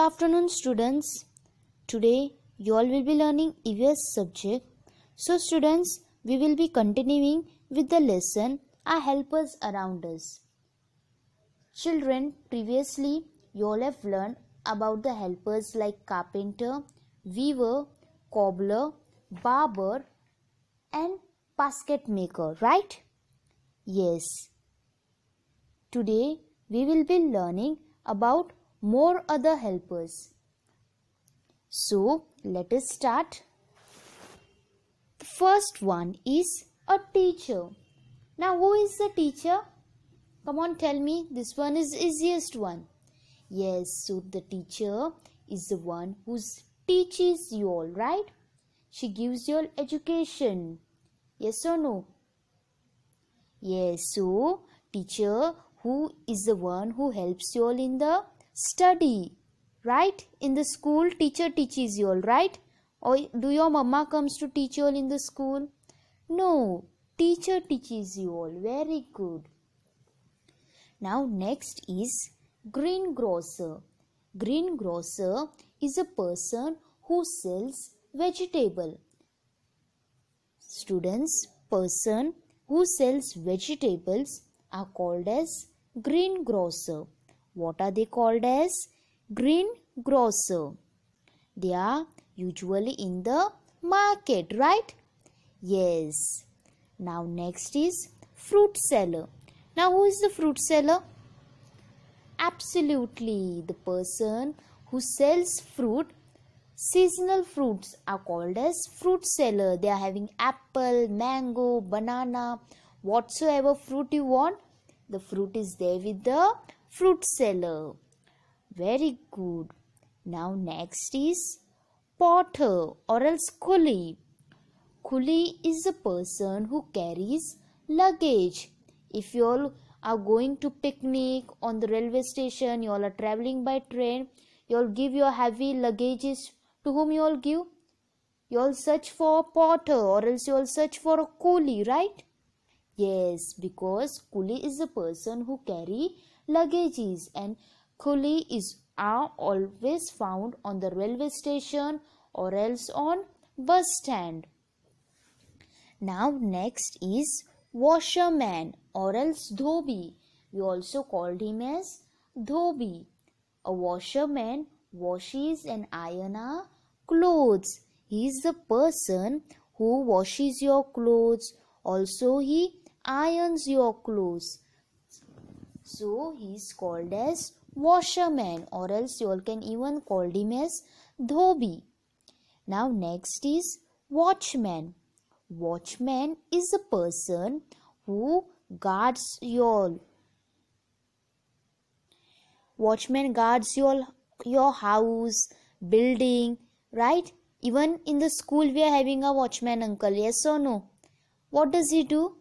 afternoon students. Today you all will be learning EVS subject. So students, we will be continuing with the lesson Our Helpers Around Us. Children, previously you all have learned about the helpers like carpenter, weaver, cobbler, barber and basket maker, right? Yes. Today we will be learning about more other helpers. So let us start. The first one is a teacher. Now who is the teacher? Come on tell me this one is easiest one. Yes, so the teacher is the one who teaches you all right. She gives you all education. Yes or no? Yes, so teacher who is the one who helps you all in the study right in the school teacher teaches you all right or do your mama comes to teach you all in the school no teacher teaches you all very good now next is greengrocer greengrocer is a person who sells vegetable students person who sells vegetables are called as greengrocer what are they called as? Greengrocer. They are usually in the market, right? Yes. Now next is fruit seller. Now who is the fruit seller? Absolutely. The person who sells fruit seasonal fruits are called as fruit seller. They are having apple, mango, banana, whatsoever fruit you want, the fruit is there with the fruit seller. Very good. Now next is porter or else coolie. Coolie is a person who carries luggage. If you all are going to picnic on the railway station, you all are traveling by train, you all give your heavy luggages to whom you all give? You all search for a porter or else you all search for a coolie, right? Yes, because coolie is a person who carry luggages and coolie is are always found on the railway station or else on bus stand. Now next is washerman or else dhobi. We also called him as dhobi. A washerman washes and irons clothes. He is the person who washes your clothes. Also he irons your clothes. So he is called as washerman or else you all can even call him as dhobi. Now next is watchman. Watchman is a person who guards your watchman guards your your house, building, right? Even in the school we are having a watchman uncle, yes or no? What does he do?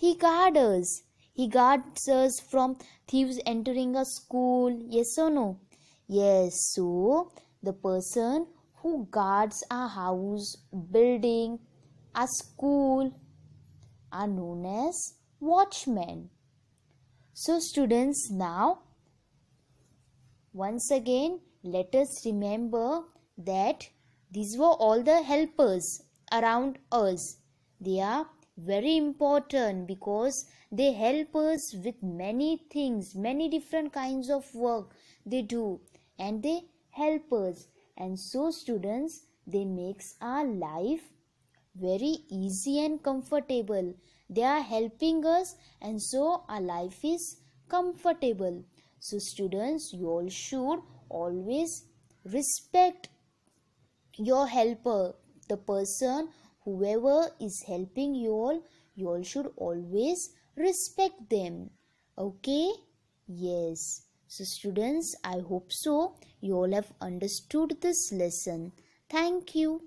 He guards us. He guards us from thieves entering a school. Yes or no? Yes. So, the person who guards a house, building, a school are known as watchmen. So, students, now once again let us remember that these were all the helpers around us. They are very important because they help us with many things many different kinds of work they do and they help us and so students they makes our life very easy and comfortable they are helping us and so our life is comfortable so students you all should always respect your helper the person whoever is helping you all you all should always respect them okay yes so students i hope so you all have understood this lesson thank you